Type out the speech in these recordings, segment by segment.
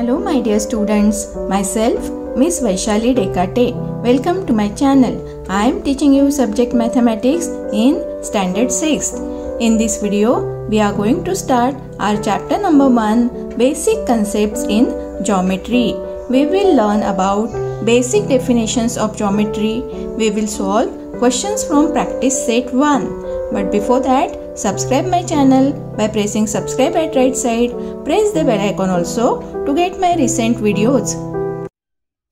Hello my dear students, myself Miss Vaishali Dekate. Welcome to my channel. I am teaching you subject mathematics in standard 6th. In this video, we are going to start our chapter number 1 basic concepts in geometry. We will learn about basic definitions of geometry. We will solve questions from practice set 1. But before that, Subscribe my channel by pressing subscribe at right side. Press the bell icon also to get my recent videos.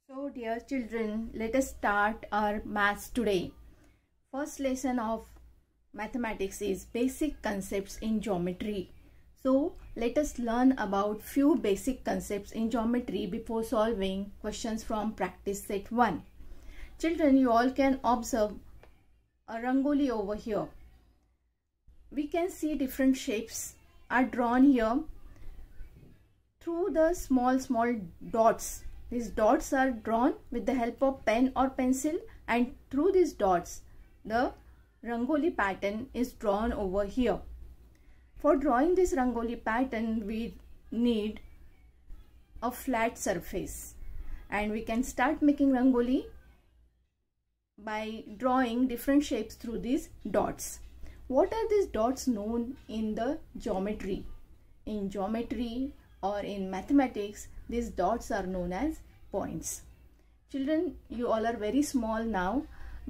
So dear children, let us start our maths today. First lesson of mathematics is basic concepts in geometry. So let us learn about few basic concepts in geometry before solving questions from practice set 1. Children, you all can observe a rangoli over here we can see different shapes are drawn here through the small small dots these dots are drawn with the help of pen or pencil and through these dots the rangoli pattern is drawn over here for drawing this rangoli pattern we need a flat surface and we can start making rangoli by drawing different shapes through these dots what are these dots known in the geometry in geometry or in mathematics these dots are known as points children you all are very small now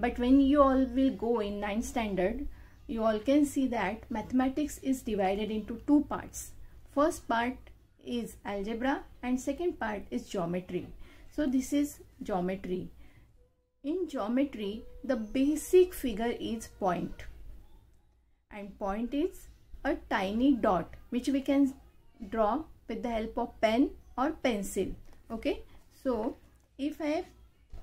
but when you all will go in 9th standard you all can see that mathematics is divided into two parts first part is algebra and second part is geometry so this is geometry in geometry the basic figure is point and point is a tiny dot which we can draw with the help of pen or pencil okay so if I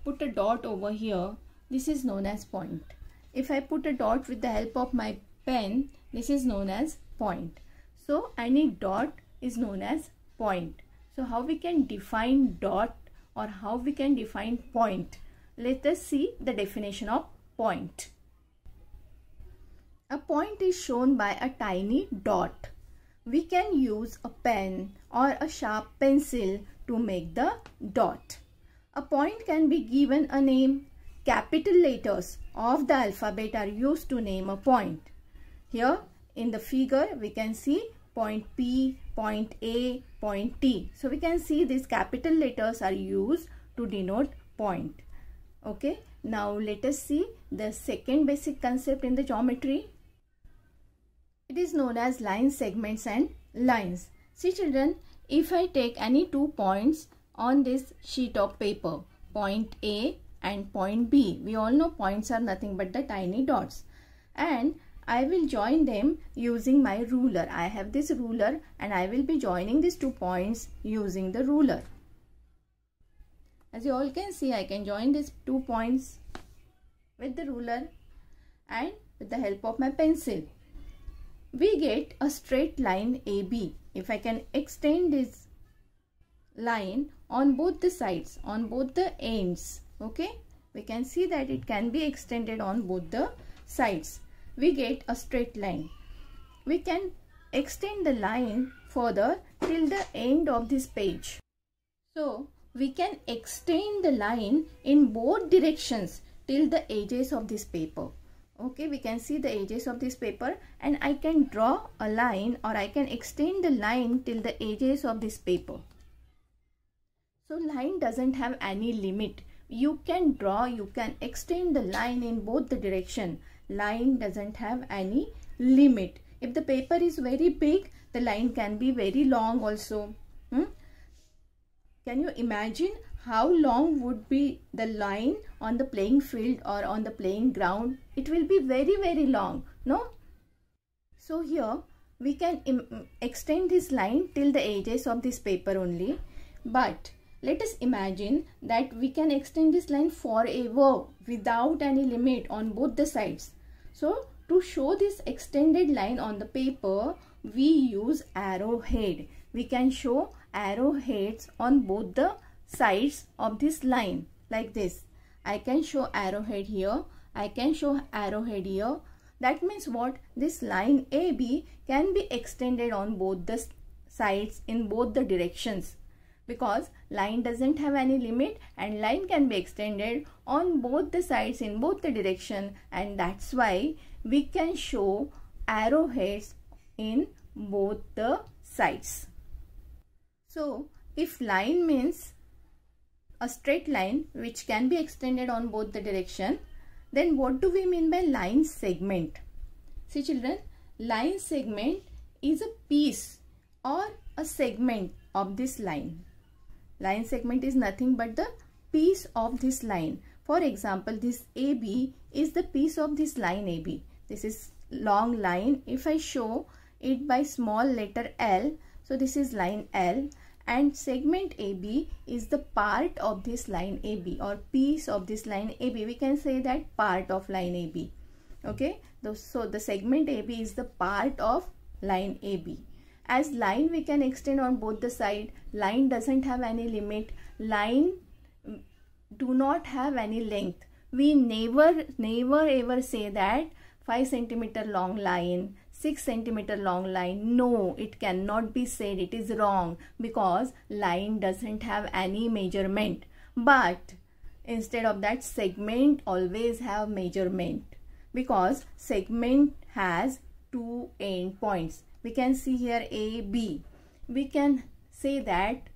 put a dot over here this is known as point if I put a dot with the help of my pen this is known as point so any dot is known as point so how we can define dot or how we can define point let us see the definition of point a point is shown by a tiny dot. We can use a pen or a sharp pencil to make the dot. A point can be given a name. Capital letters of the alphabet are used to name a point. Here in the figure we can see point P, point A, point T. So we can see these capital letters are used to denote point. Okay. Now let us see the second basic concept in the geometry. It is known as line segments and lines. See children, if I take any two points on this sheet of paper, point A and point B. We all know points are nothing but the tiny dots. And I will join them using my ruler. I have this ruler and I will be joining these two points using the ruler. As you all can see, I can join these two points with the ruler and with the help of my pencil we get a straight line AB. If I can extend this line on both the sides, on both the ends, okay, we can see that it can be extended on both the sides. We get a straight line. We can extend the line further till the end of this page. So, we can extend the line in both directions till the edges of this paper okay we can see the edges of this paper and I can draw a line or I can extend the line till the edges of this paper so line doesn't have any limit you can draw you can extend the line in both the direction line doesn't have any limit if the paper is very big the line can be very long also hmm? can you imagine how long would be the line on the playing field or on the playing ground it will be very very long no so here we can extend this line till the edges of this paper only but let us imagine that we can extend this line forever without any limit on both the sides so to show this extended line on the paper we use arrowhead we can show arrowheads on both the sides of this line like this. I can show arrowhead here. I can show arrowhead here. That means what? This line AB can be extended on both the sides in both the directions because line doesn't have any limit and line can be extended on both the sides in both the direction and that's why we can show arrowheads in both the sides. So if line means a straight line which can be extended on both the direction then what do we mean by line segment see children line segment is a piece or a segment of this line line segment is nothing but the piece of this line for example this AB is the piece of this line AB this is long line if I show it by small letter L so this is line L and segment AB is the part of this line AB or piece of this line AB. We can say that part of line AB. Okay, so the segment AB is the part of line AB. As line we can extend on both the side, line doesn't have any limit, line mm, do not have any length. We never, never ever say that 5 centimeter long line, 6 centimeter long line no it cannot be said it is wrong because line doesn't have any measurement but instead of that segment always have measurement because segment has two end points we can see here a b we can say that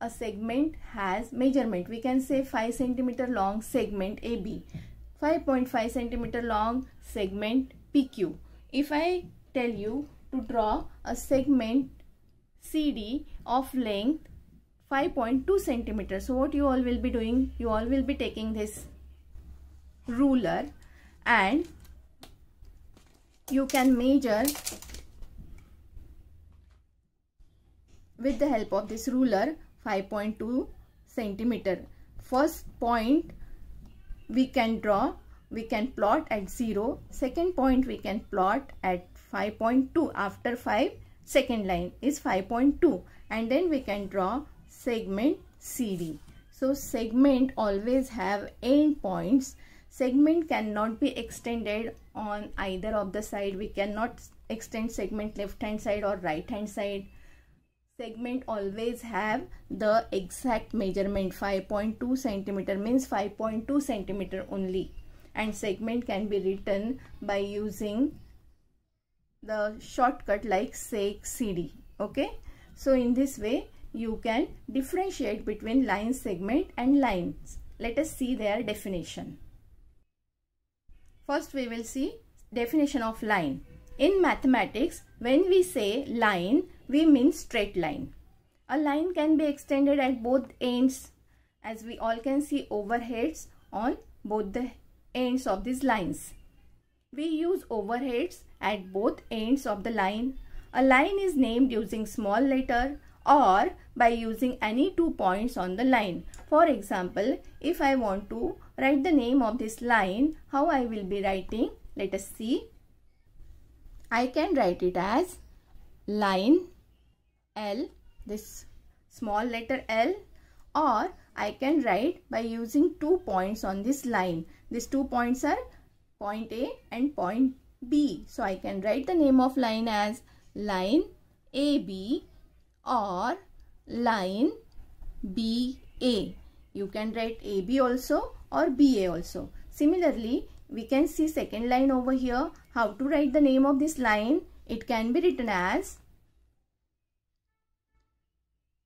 a segment has measurement we can say 5 centimeter long segment ab 5.5 centimeter long segment pq if i tell you to draw a segment CD of length 5.2 centimeters. So what you all will be doing, you all will be taking this ruler and you can measure with the help of this ruler 5.2 centimeter. First point we can draw, we can plot at 0. Second point we can plot at 5.2 after 5 second line is 5.2 and then we can draw segment CD. So segment always have end points. Segment cannot be extended on either of the side. We cannot extend segment left hand side or right hand side. Segment always have the exact measurement 5.2 centimeter means 5.2 centimeter only and segment can be written by using the shortcut like say CD okay so in this way you can differentiate between line segment and lines let us see their definition first we will see definition of line in mathematics when we say line we mean straight line a line can be extended at both ends as we all can see overheads on both the ends of these lines we use overheads at both ends of the line. A line is named using small letter or by using any two points on the line. For example, if I want to write the name of this line, how I will be writing? Let us see. I can write it as line L, this small letter L or I can write by using two points on this line. These two points are point A and point B. So I can write the name of line as line AB or line BA. You can write AB also or BA also. Similarly, we can see second line over here. How to write the name of this line? It can be written as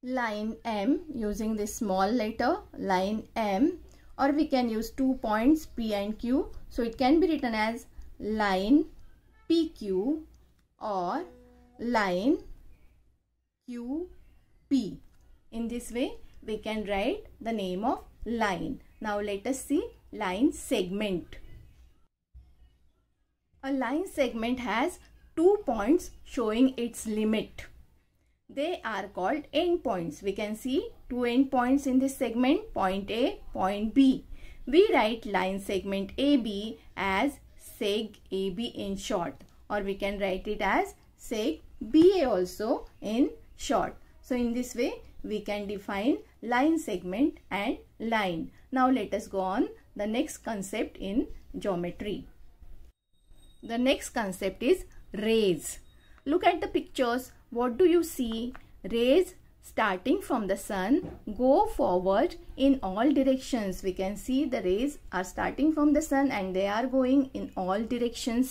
line M using this small letter line M or we can use two points P and Q. So it can be written as line PQ or line QP. In this way, we can write the name of line. Now let us see line segment. A line segment has two points showing its limit. They are called endpoints. We can see two endpoints in this segment, point A, point B. We write line segment AB as seg AB in short or we can write it as seg BA also in short. So in this way we can define line segment and line. Now let us go on the next concept in geometry. The next concept is rays. Look at the pictures. What do you see? Rays starting from the sun go forward in all directions we can see the rays are starting from the sun and they are going in all directions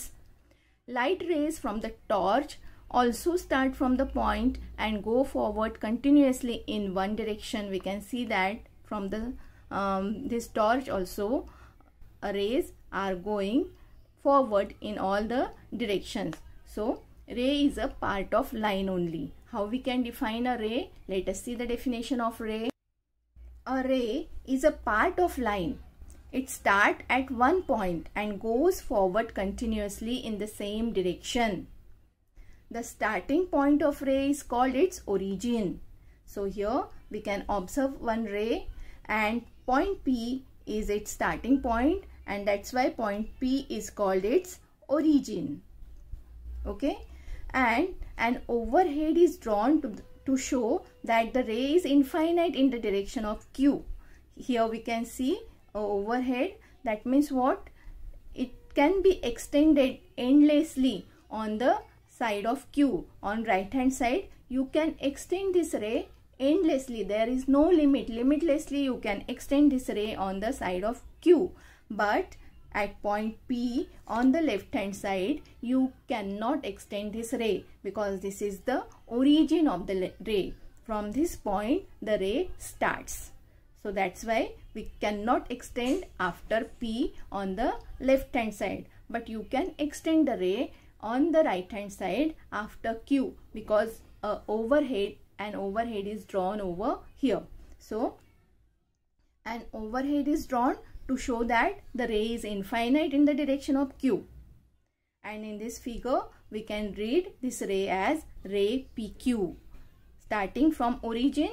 light rays from the torch also start from the point and go forward continuously in one direction we can see that from the um, this torch also uh, rays are going forward in all the directions so ray is a part of line only how we can define a ray? Let us see the definition of ray. A ray is a part of line. It start at one point and goes forward continuously in the same direction. The starting point of ray is called its origin. So here we can observe one ray and point P is its starting point and that's why point P is called its origin. Okay and an overhead is drawn to, to show that the ray is infinite in the direction of q. Here we can see overhead that means what? It can be extended endlessly on the side of q. On right hand side you can extend this ray endlessly. There is no limit. Limitlessly you can extend this ray on the side of q. But at point P on the left hand side you cannot extend this ray because this is the origin of the ray from this point the ray starts so that's why we cannot extend after P on the left hand side but you can extend the ray on the right hand side after Q because a overhead an overhead is drawn over here so an overhead is drawn to show that the ray is infinite in the direction of q. And in this figure, we can read this ray as ray PQ starting from origin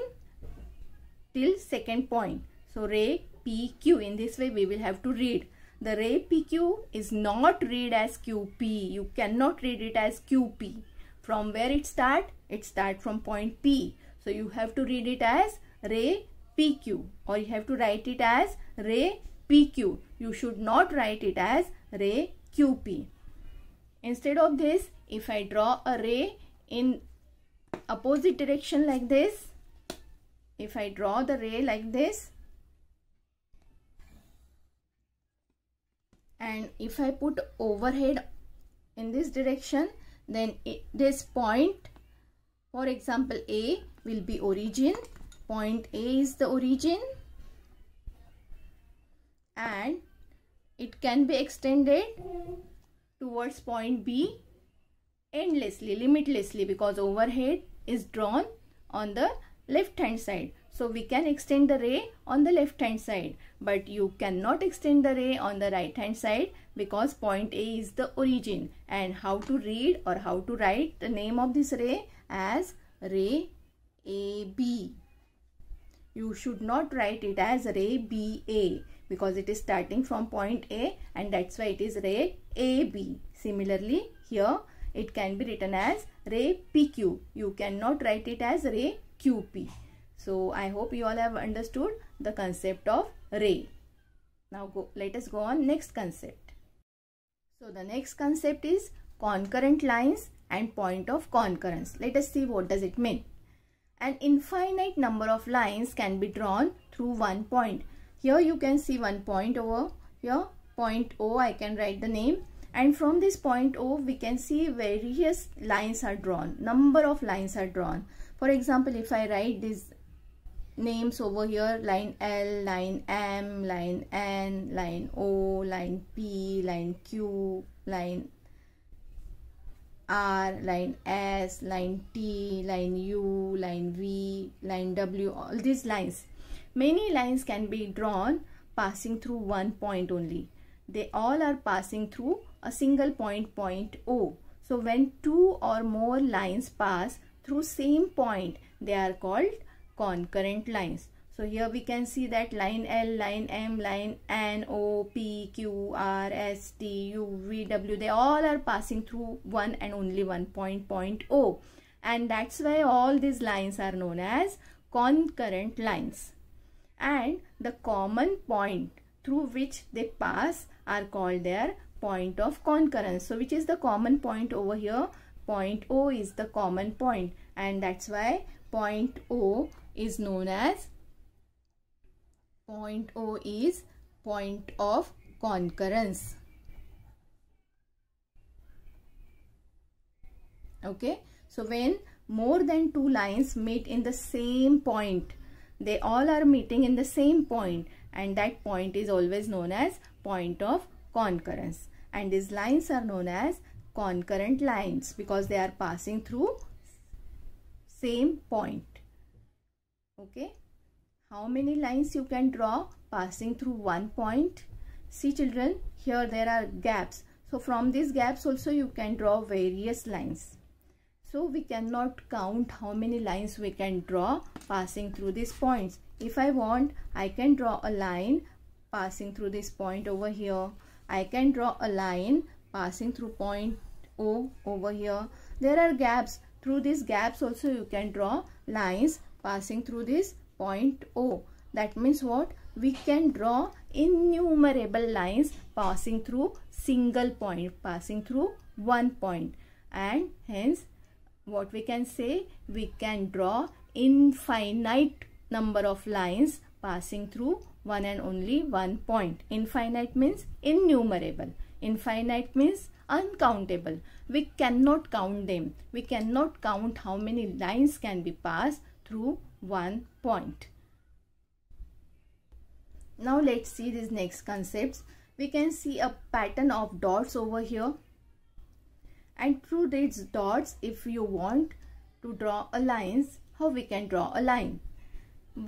till second point. So ray PQ in this way we will have to read. The ray PQ is not read as QP. You cannot read it as QP. From where it start? It start from point P. So you have to read it as ray PQ or you have to write it as ray PQ. You should not write it as ray QP. Instead of this, if I draw a ray in opposite direction like this, if I draw the ray like this, and if I put overhead in this direction, then it, this point, for example A, will be origin. Point A is the origin and it can be extended towards point B endlessly, limitlessly because overhead is drawn on the left hand side. So we can extend the ray on the left hand side but you cannot extend the ray on the right hand side because point A is the origin and how to read or how to write the name of this ray as ray AB. You should not write it as ray BA because it is starting from point A and that's why it is ray AB. Similarly, here it can be written as ray PQ. You cannot write it as ray QP. So, I hope you all have understood the concept of ray. Now, go, let us go on next concept. So, the next concept is concurrent lines and point of concurrence. Let us see what does it mean. An infinite number of lines can be drawn through one point here you can see one point over here point O I can write the name and from this point O we can see various lines are drawn number of lines are drawn for example if I write these names over here line L line M line N line O line P line Q line R, line S, line T, line U, line V, line W, all these lines. Many lines can be drawn passing through one point only. They all are passing through a single point, point O. So when two or more lines pass through same point, they are called concurrent lines. So here we can see that line L, line M, line N, O, P, Q, R, S, T, U, V, W. They all are passing through one and only one point, point O. And that's why all these lines are known as concurrent lines and the common point through which they pass are called their point of concurrence. So which is the common point over here? Point O is the common point and that's why point O is known as point O is point of concurrence. Okay. So when more than two lines meet in the same point, they all are meeting in the same point and that point is always known as point of concurrence and these lines are known as concurrent lines because they are passing through same point okay how many lines you can draw passing through one point see children here there are gaps so from these gaps also you can draw various lines so we cannot count how many lines we can draw passing through these points. If I want, I can draw a line passing through this point over here. I can draw a line passing through point O over here. There are gaps. Through these gaps also you can draw lines passing through this point O. That means what? We can draw innumerable lines passing through single point, passing through one point and hence what we can say we can draw infinite number of lines passing through one and only one point infinite means innumerable infinite means uncountable we cannot count them we cannot count how many lines can be passed through one point now let's see these next concepts we can see a pattern of dots over here and through these dots if you want to draw a lines how we can draw a line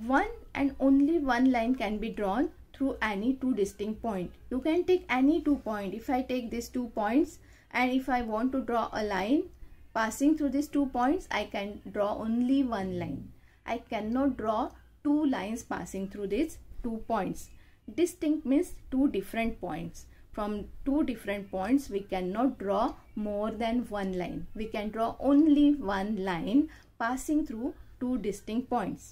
one and only one line can be drawn through any two distinct point you can take any two point if i take these two points and if i want to draw a line passing through these two points i can draw only one line i cannot draw two lines passing through these two points distinct means two different points from two different points we cannot draw more than one line we can draw only one line passing through two distinct points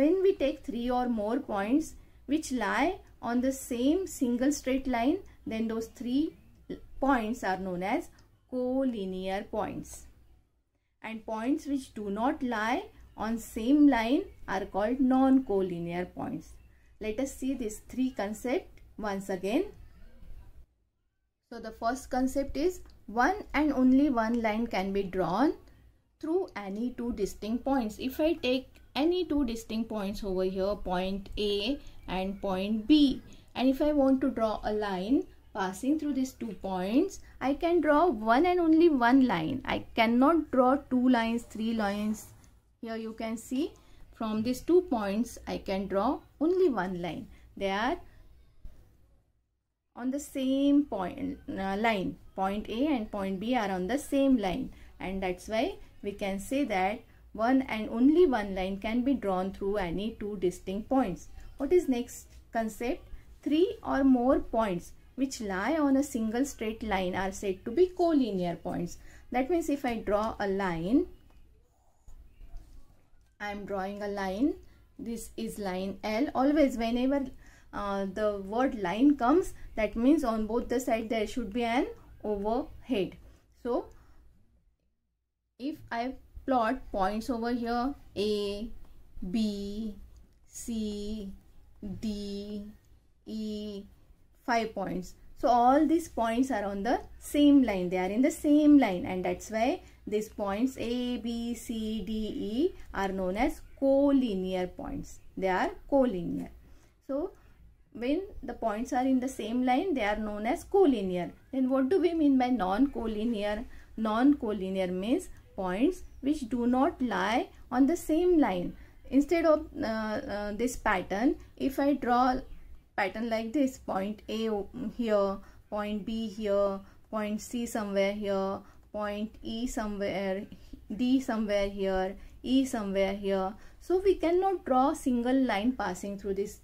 when we take three or more points which lie on the same single straight line then those three points are known as collinear points and points which do not lie on same line are called non-collinear points let us see these three concept once again so the first concept is one and only one line can be drawn through any two distinct points. If I take any two distinct points over here, point A and point B, and if I want to draw a line passing through these two points, I can draw one and only one line. I cannot draw two lines, three lines. Here you can see from these two points, I can draw only one line. They are on the same point uh, line point a and point b are on the same line and that's why we can say that one and only one line can be drawn through any two distinct points what is next concept three or more points which lie on a single straight line are said to be collinear points that means if i draw a line i am drawing a line this is line l always whenever uh, the word line comes that means on both the side there should be an overhead so if i plot points over here a b c d e five points so all these points are on the same line they are in the same line and that's why these points a b c d e are known as collinear points they are collinear so when the points are in the same line they are known as collinear then what do we mean by non collinear non collinear means points which do not lie on the same line instead of uh, uh, this pattern if i draw pattern like this point a here point b here point c somewhere here point e somewhere d somewhere here e somewhere here so we cannot draw single line passing through this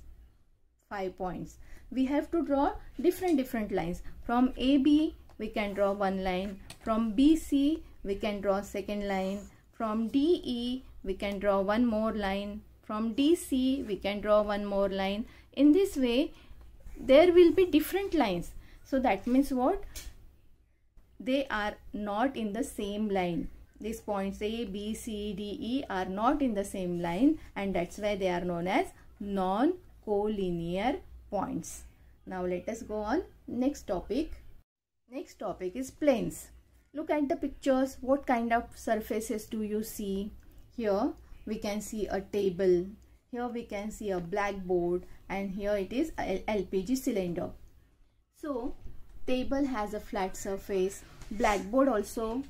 5 points. We have to draw different different lines. From AB we can draw one line. From BC we can draw second line. From DE we can draw one more line. From DC we can draw one more line. In this way there will be different lines. So that means what? They are not in the same line these points A, B, C, D, E are not in the same line and that's why they are known as non collinear points. Now let us go on next topic. Next topic is planes. Look at the pictures. What kind of surfaces do you see? Here we can see a table. Here we can see a blackboard and here it is LPG cylinder. So table has a flat surface. Blackboard also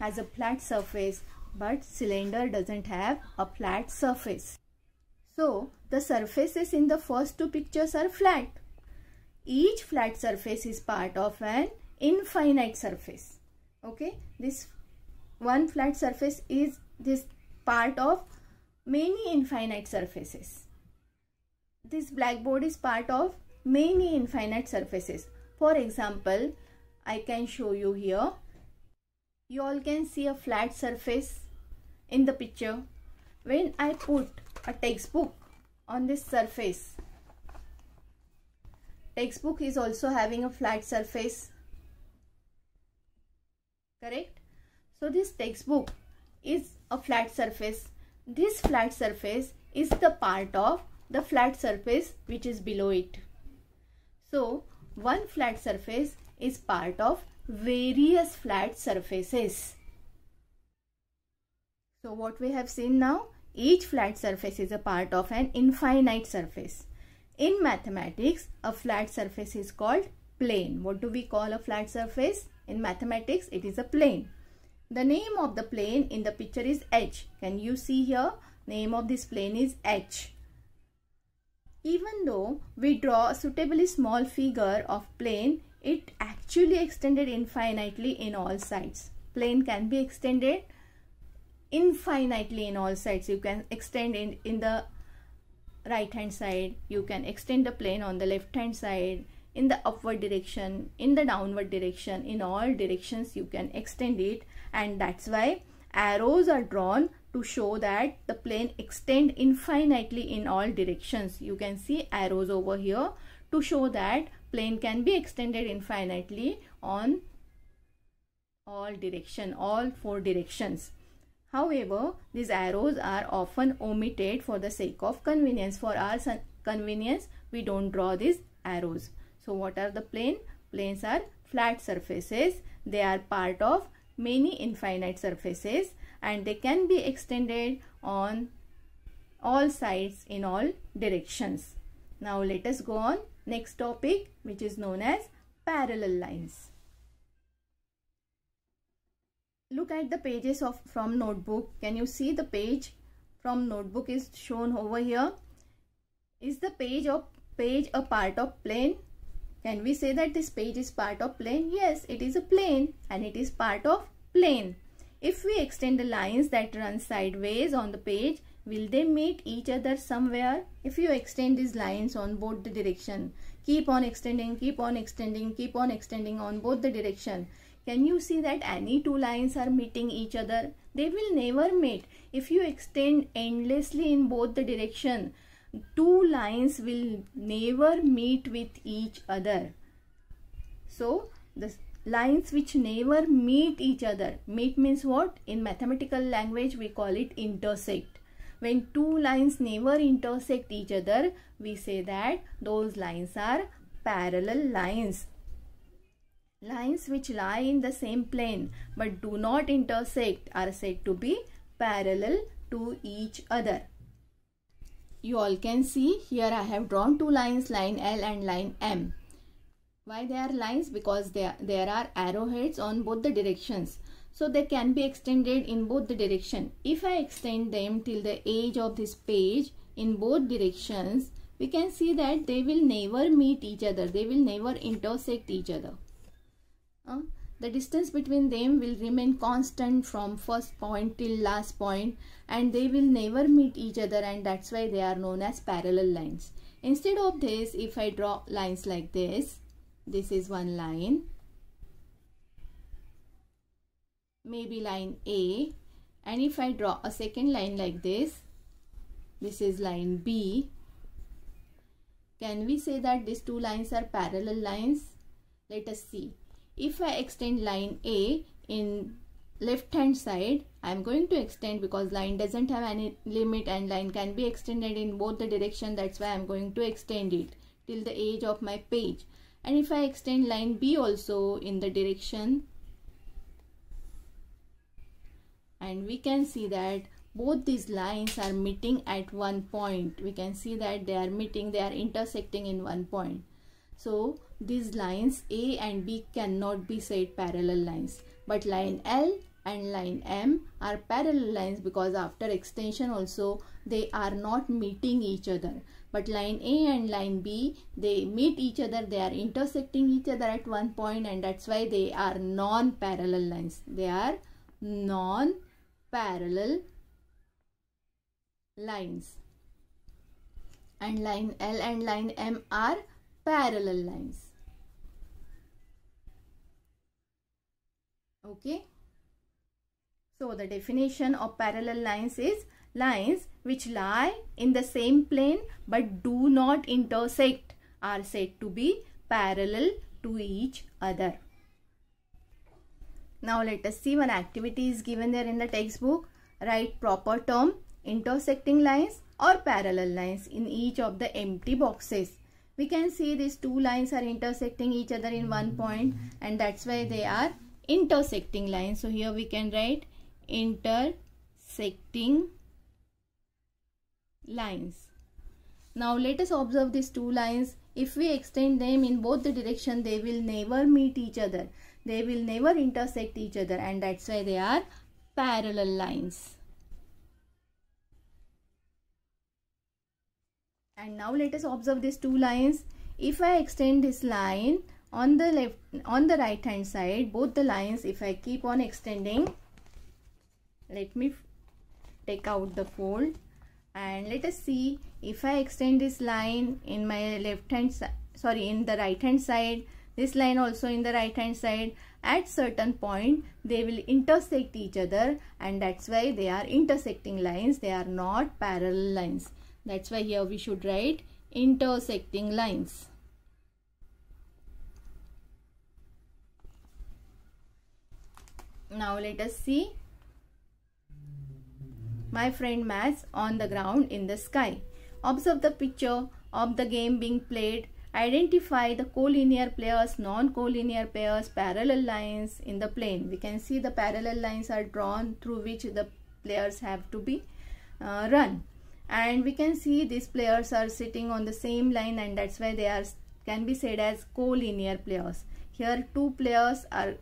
has a flat surface but cylinder doesn't have a flat surface. So, the surfaces in the first two pictures are flat. Each flat surface is part of an infinite surface. Okay, this one flat surface is this part of many infinite surfaces. This blackboard is part of many infinite surfaces. For example, I can show you here. You all can see a flat surface in the picture. When I put a textbook on this surface. Textbook is also having a flat surface. Correct? So this textbook is a flat surface. This flat surface is the part of the flat surface which is below it. So one flat surface is part of various flat surfaces. So what we have seen now? Each flat surface is a part of an infinite surface. In mathematics, a flat surface is called plane. What do we call a flat surface? In mathematics, it is a plane. The name of the plane in the picture is H. Can you see here? Name of this plane is H. Even though we draw a suitably small figure of plane, it actually extended infinitely in all sides. Plane can be extended infinitely in all sides you can extend in in the right hand side you can extend the plane on the left hand side in the upward direction in the downward direction in all directions you can extend it and that's why arrows are drawn to show that the plane extend infinitely in all directions you can see arrows over here to show that plane can be extended infinitely on all direction all four directions However, these arrows are often omitted for the sake of convenience. For our convenience, we don't draw these arrows. So what are the plane? Planes are flat surfaces. They are part of many infinite surfaces and they can be extended on all sides in all directions. Now let us go on next topic which is known as parallel lines look at the pages of from notebook can you see the page from notebook is shown over here is the page of page a part of plane can we say that this page is part of plane yes it is a plane and it is part of plane if we extend the lines that run sideways on the page will they meet each other somewhere if you extend these lines on both the direction keep on extending keep on extending keep on extending on both the direction can you see that any two lines are meeting each other? They will never meet. If you extend endlessly in both the direction, two lines will never meet with each other. So, the lines which never meet each other. Meet means what? In mathematical language, we call it intersect. When two lines never intersect each other, we say that those lines are parallel lines Lines which lie in the same plane but do not intersect are said to be parallel to each other. You all can see here I have drawn two lines line L and line M. Why they are lines? Because there, there are arrowheads on both the directions. So they can be extended in both the direction. If I extend them till the edge of this page in both directions, we can see that they will never meet each other. They will never intersect each other. Uh, the distance between them will remain constant from first point till last point and they will never meet each other and that's why they are known as parallel lines. Instead of this, if I draw lines like this, this is one line, maybe line A and if I draw a second line like this, this is line B. Can we say that these two lines are parallel lines? Let us see if I extend line A in left hand side I'm going to extend because line doesn't have any limit and line can be extended in both the direction that's why I'm going to extend it till the edge of my page and if I extend line B also in the direction and we can see that both these lines are meeting at one point we can see that they are meeting they are intersecting in one point so these lines A and B cannot be said parallel lines. But line L and line M are parallel lines because after extension also they are not meeting each other. But line A and line B, they meet each other, they are intersecting each other at one point and that's why they are non-parallel lines. They are non-parallel lines. And line L and line M are parallel lines. okay so the definition of parallel lines is lines which lie in the same plane but do not intersect are said to be parallel to each other now let us see one activity is given there in the textbook write proper term intersecting lines or parallel lines in each of the empty boxes we can see these two lines are intersecting each other in one point and that's why they are intersecting line so here we can write intersecting lines now let us observe these two lines if we extend them in both the direction they will never meet each other they will never intersect each other and that's why they are parallel lines and now let us observe these two lines if I extend this line on the left on the right hand side both the lines if I keep on extending let me take out the fold and let us see if I extend this line in my left hand sorry in the right hand side this line also in the right hand side at certain point they will intersect each other and that's why they are intersecting lines they are not parallel lines that's why here we should write intersecting lines Now let us see my friend Max on the ground in the sky. Observe the picture of the game being played. Identify the collinear players, non-collinear pairs, parallel lines in the plane. We can see the parallel lines are drawn through which the players have to be uh, run. And we can see these players are sitting on the same line and that's why they are can be said as collinear players. Here two players are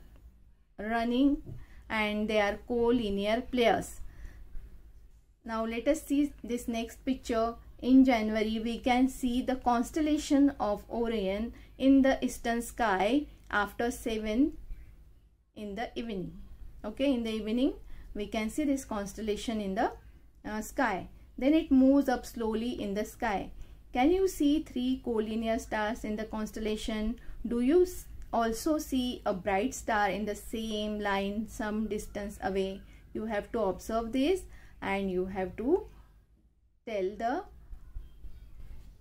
running and they are collinear players. Now let us see this next picture. In January, we can see the constellation of Orion in the eastern sky after 7 in the evening. Okay, in the evening, we can see this constellation in the uh, sky. Then it moves up slowly in the sky. Can you see three collinear stars in the constellation? Do you also see a bright star in the same line some distance away. You have to observe this and you have to tell the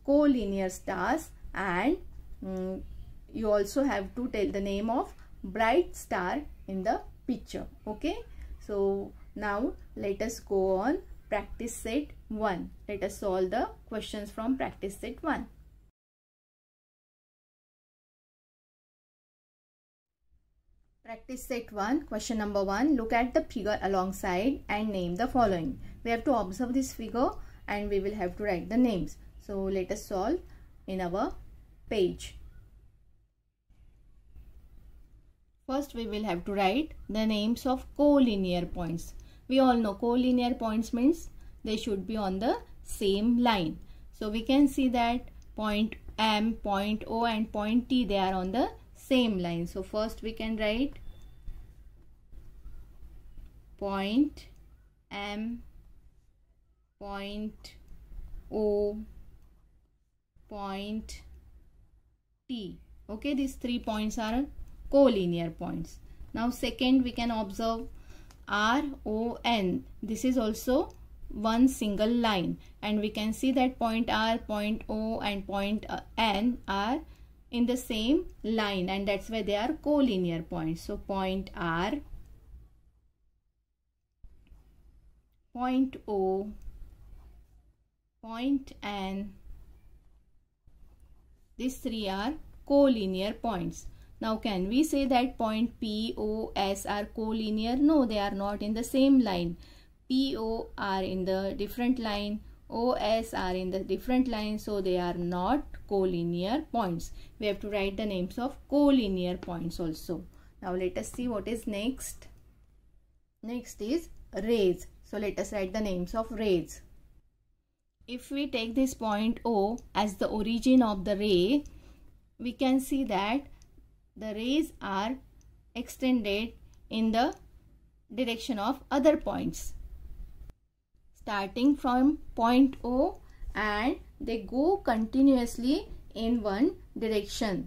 collinear stars and um, you also have to tell the name of bright star in the picture okay so now let us go on practice set 1 let us solve the questions from practice set 1 Practice set 1, question number 1. Look at the figure alongside and name the following. We have to observe this figure and we will have to write the names. So let us solve in our page. First we will have to write the names of collinear points. We all know collinear points means they should be on the same line. So we can see that point M, point O and point T they are on the same line so first we can write point M point O point T okay these three points are collinear points now second we can observe R O N this is also one single line and we can see that point R point O and point N are in the same line and that's why they are collinear points. So point R, point O, point N, these three are collinear points. Now can we say that point P, O, S are collinear? No, they are not in the same line. P, O are in the different line. OS are in the different lines so they are not collinear points. We have to write the names of collinear points also. Now let us see what is next. Next is rays. So let us write the names of rays. If we take this point O as the origin of the ray, we can see that the rays are extended in the direction of other points starting from point O and they go continuously in one direction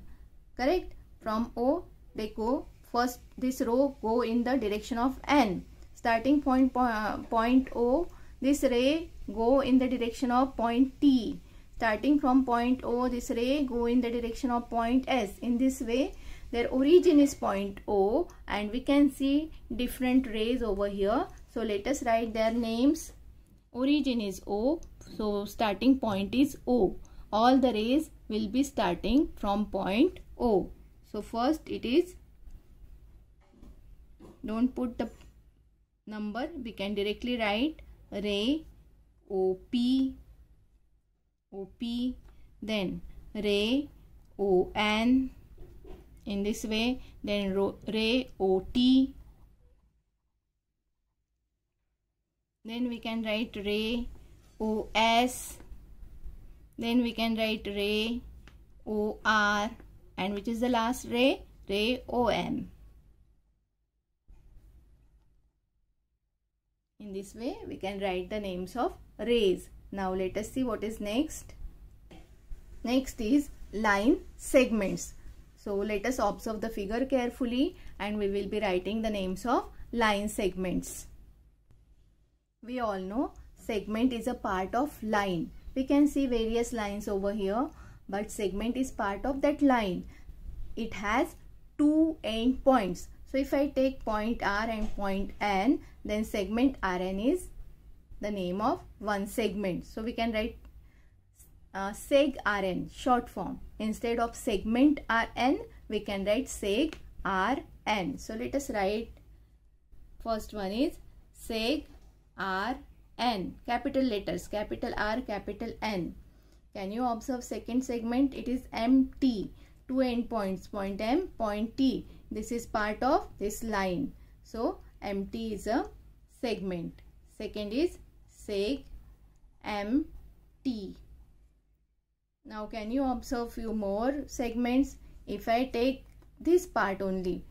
correct from O they go first this row go in the direction of N starting point, point O this ray go in the direction of point T starting from point O this ray go in the direction of point S in this way their origin is point O and we can see different rays over here so let us write their names Origin is O. So starting point is O. All the rays will be starting from point O. So first it is, don't put the number, we can directly write ray OP, OP, then ray ON in this way, then ray OT, then we can write ray os then we can write ray or and which is the last ray ray om in this way we can write the names of rays now let us see what is next next is line segments so let us observe the figure carefully and we will be writing the names of line segments we all know segment is a part of line. We can see various lines over here but segment is part of that line. It has two end points. So if I take point R and point N then segment Rn is the name of one segment. So we can write uh, seg Rn short form. Instead of segment Rn we can write seg Rn. So let us write first one is seg R N capital letters capital R capital N can you observe second segment it is MT two endpoints point M point T this is part of this line so MT is a segment second is seg MT now can you observe few more segments if I take this part only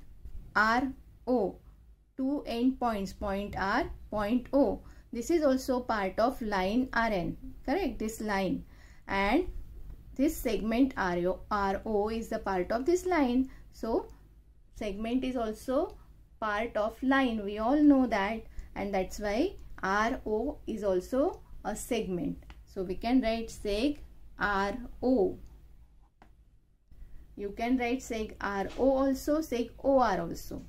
R O two end points point r point o this is also part of line rn correct this line and this segment RO, ro is the part of this line so segment is also part of line we all know that and that's why ro is also a segment so we can write seg ro you can write seg ro also seg or also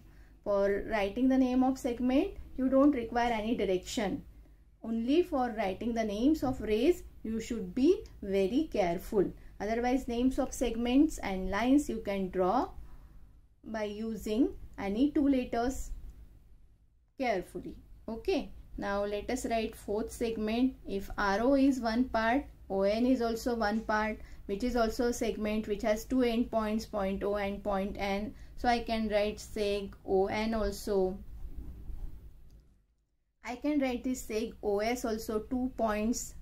for writing the name of segment, you don't require any direction. Only for writing the names of rays, you should be very careful. Otherwise, names of segments and lines you can draw by using any two letters carefully. Okay. Now, let us write fourth segment. If RO is one part, ON is also one part which is also a segment which has two endpoints point O and point N. So I can write seg ON also. I can write this seg OS also two points.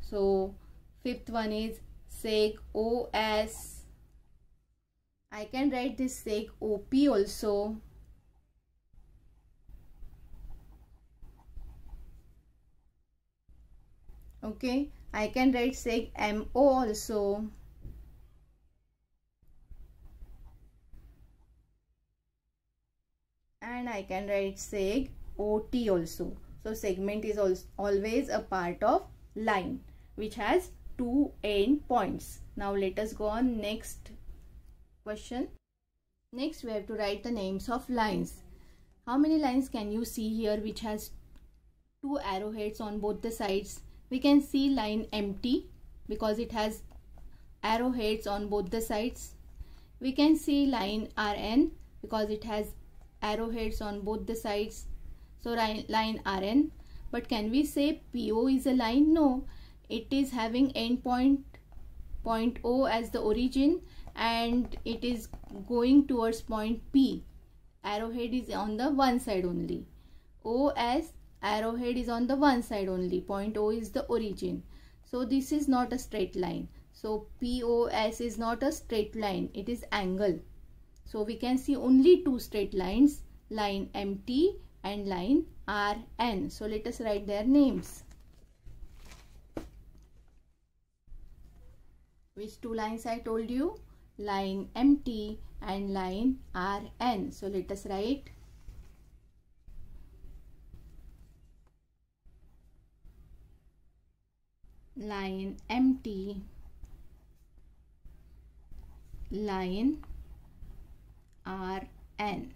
So fifth one is seg OS. I can write this seg OP also. Okay, I can write say MO also. And I can write seg OT also. So segment is always a part of line which has two end points. Now let us go on next question. Next we have to write the names of lines. How many lines can you see here which has two arrowheads on both the sides? we can see line empty because it has arrowheads on both the sides we can see line rn because it has arrowheads on both the sides so line rn but can we say po is a line no it is having end point point o as the origin and it is going towards point p arrowhead is on the one side only o as arrowhead is on the one side only point O is the origin so this is not a straight line so POS is not a straight line it is angle so we can see only two straight lines line MT and line RN so let us write their names which two lines I told you line MT and line RN so let us write line empty line rn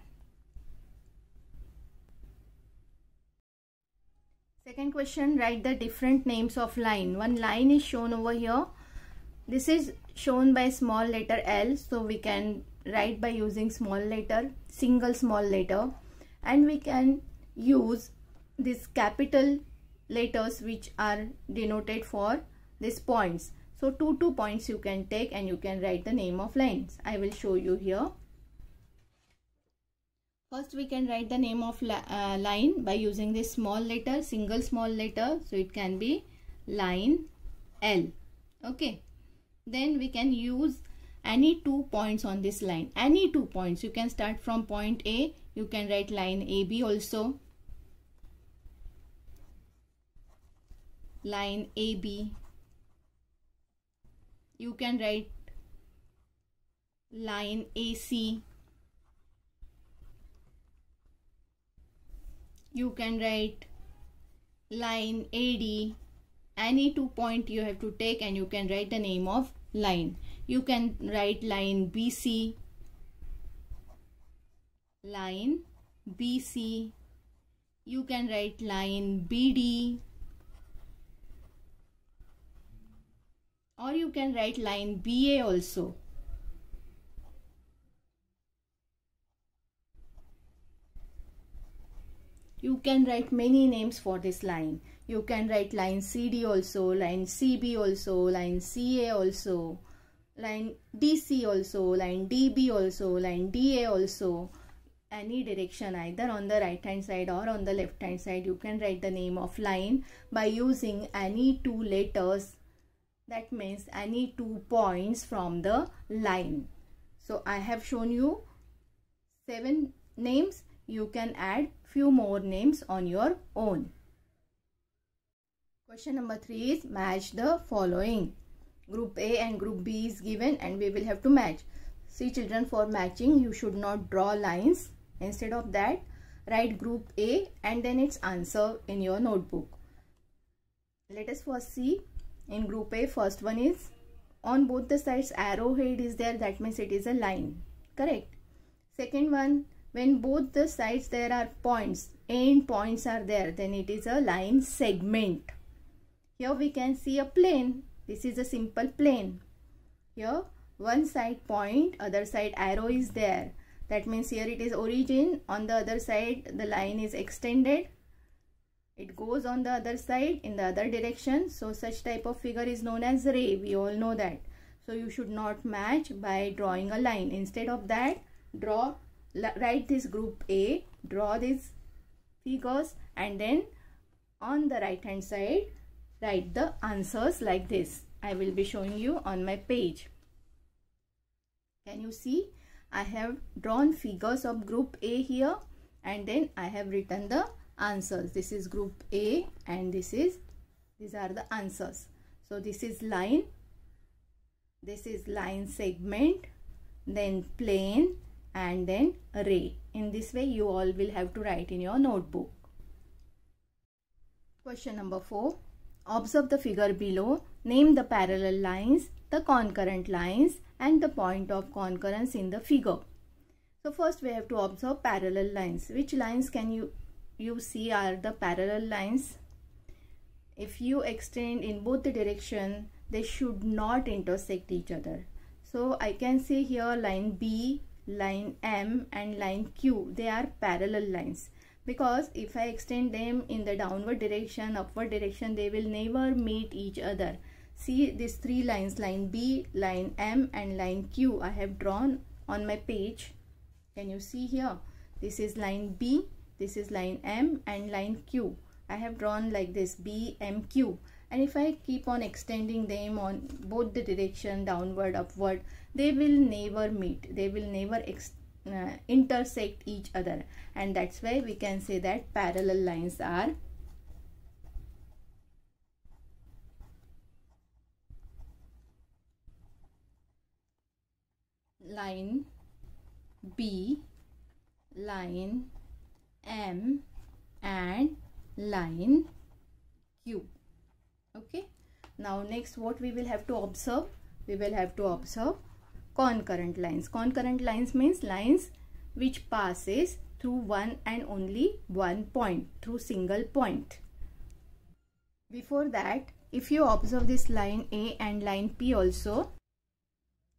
second question write the different names of line one line is shown over here this is shown by small letter l so we can write by using small letter single small letter and we can use this capital letters which are denoted for these points. So two two points you can take and you can write the name of lines. I will show you here. First we can write the name of li uh, line by using this small letter, single small letter. So it can be line L. Okay. Then we can use any two points on this line. Any two points. You can start from point A. You can write line AB also. line AB. You can write line AC. You can write line AD. Any two point you have to take and you can write the name of line. You can write line BC, line BC. You can write line BD, or you can write line BA also. You can write many names for this line. You can write line CD also, line CB also, line CA also, line DC also, line DB also, line DA also. Any direction either on the right hand side or on the left hand side you can write the name of line by using any two letters that means any two points from the line so i have shown you seven names you can add few more names on your own question number 3 is match the following group a and group b is given and we will have to match see children for matching you should not draw lines instead of that write group a and then its answer in your notebook let us first see in group a first one is on both the sides arrowhead is there that means it is a line correct second one when both the sides there are points end points are there then it is a line segment here we can see a plane this is a simple plane here one side point other side arrow is there that means here it is origin on the other side the line is extended it goes on the other side in the other direction so such type of figure is known as ray we all know that so you should not match by drawing a line instead of that draw write this group a draw these figures and then on the right hand side write the answers like this i will be showing you on my page can you see i have drawn figures of group a here and then i have written the answers this is group a and this is these are the answers so this is line this is line segment then plane and then ray in this way you all will have to write in your notebook question number 4 observe the figure below name the parallel lines the concurrent lines and the point of concurrence in the figure so first we have to observe parallel lines which lines can you you see are the parallel lines. If you extend in both the direction, they should not intersect each other. So I can say here line B, line M and line Q, they are parallel lines because if I extend them in the downward direction, upward direction, they will never meet each other. See these three lines, line B, line M and line Q I have drawn on my page. Can you see here? This is line B this is line M and line Q. I have drawn like this B, M, Q. And if I keep on extending them on both the direction, downward, upward, they will never meet. They will never uh, intersect each other. And that's why we can say that parallel lines are line B, line M and line Q. Okay. Now next what we will have to observe? We will have to observe concurrent lines. Concurrent lines means lines which passes through one and only one point, through single point. Before that, if you observe this line A and line P also,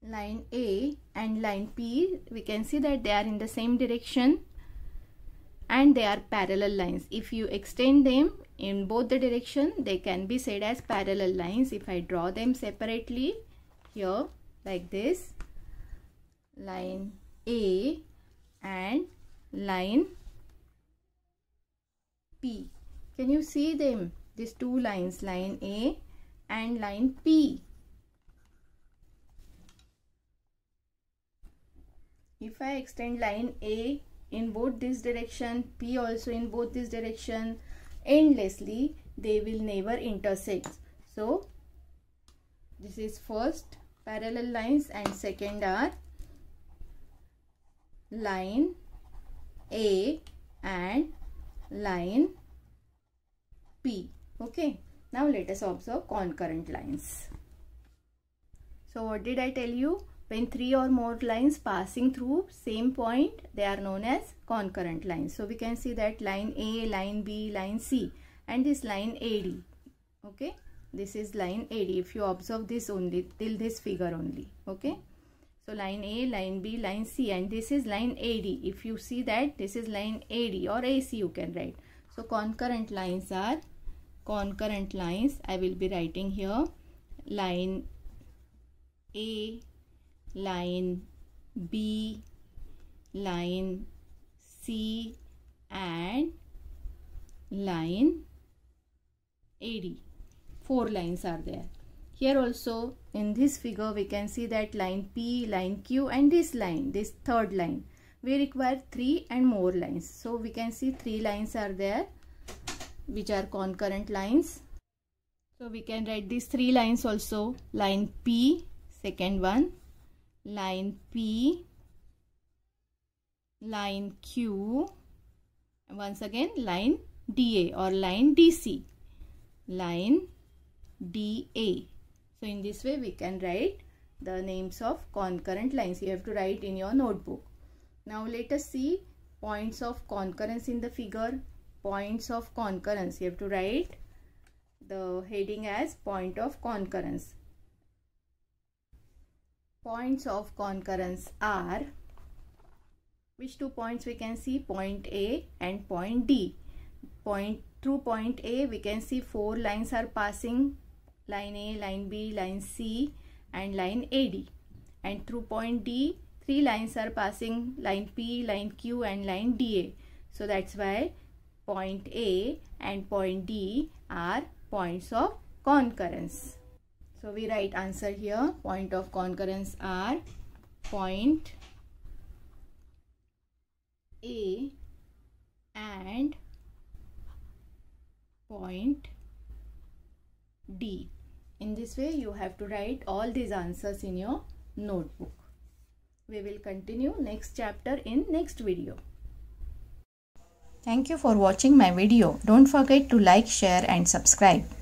line A and line P, we can see that they are in the same direction and they are parallel lines. If you extend them in both the direction, they can be said as parallel lines. If I draw them separately here like this, line A and line P. Can you see them? These two lines, line A and line P. If I extend line A in both this direction p also in both this direction endlessly they will never intersect so this is first parallel lines and second are line a and line p okay now let us observe concurrent lines so what did i tell you when three or more lines passing through same point, they are known as concurrent lines. So we can see that line A, line B, line C and this line AD. Okay, this is line AD. If you observe this only, till this figure only. Okay. So line A, line B, line C and this is line AD. If you see that this is line AD or AC you can write. So concurrent lines are concurrent lines. I will be writing here line A, line B, line C and line AD. Four lines are there. Here also in this figure we can see that line P, line Q and this line, this third line. We require three and more lines. So we can see three lines are there which are concurrent lines. So we can write these three lines also line P, second one line P, line Q, and once again line DA or line DC, line DA. So in this way we can write the names of concurrent lines. You have to write in your notebook. Now let us see points of concurrence in the figure. Points of concurrence. You have to write the heading as point of concurrence points of concurrence are which two points we can see point A and point D point through point A we can see four lines are passing line A line B line C and line AD and through point D three lines are passing line P line Q and line DA so that's why point A and point D are points of concurrence so we write answer here. Point of concurrence are point A and point D. In this way you have to write all these answers in your notebook. We will continue next chapter in next video. Thank you for watching my video. Don't forget to like, share and subscribe.